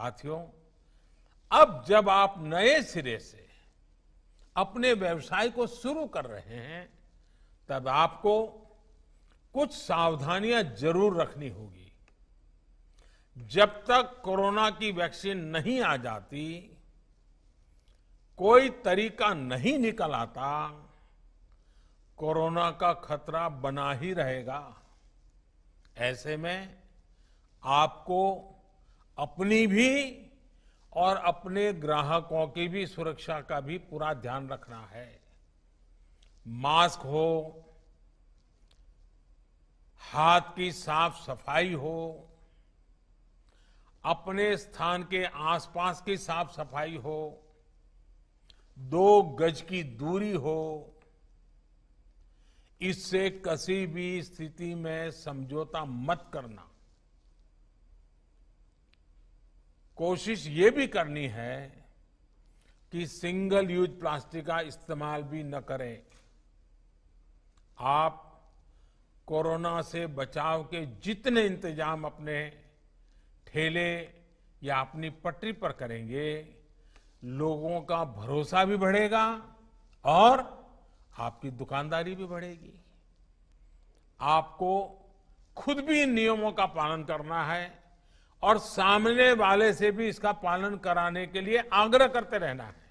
साथियों अब जब आप नए सिरे से अपने व्यवसाय को शुरू कर रहे हैं तब आपको कुछ सावधानियां जरूर रखनी होगी जब तक कोरोना की वैक्सीन नहीं आ जाती कोई तरीका नहीं निकल आता कोरोना का खतरा बना ही रहेगा ऐसे में आपको अपनी भी और अपने ग्राहकों की भी सुरक्षा का भी पूरा ध्यान रखना है मास्क हो हाथ की साफ सफाई हो अपने स्थान के आसपास की साफ सफाई हो दो गज की दूरी हो इससे किसी भी स्थिति में समझौता मत करना कोशिश ये भी करनी है कि सिंगल यूज प्लास्टिक का इस्तेमाल भी न करें आप कोरोना से बचाव के जितने इंतजाम अपने ठेले या अपनी पटरी पर करेंगे लोगों का भरोसा भी बढ़ेगा और आपकी दुकानदारी भी बढ़ेगी आपको खुद भी इन नियमों का पालन करना है और सामने वाले से भी इसका पालन कराने के लिए आग्रह करते रहना है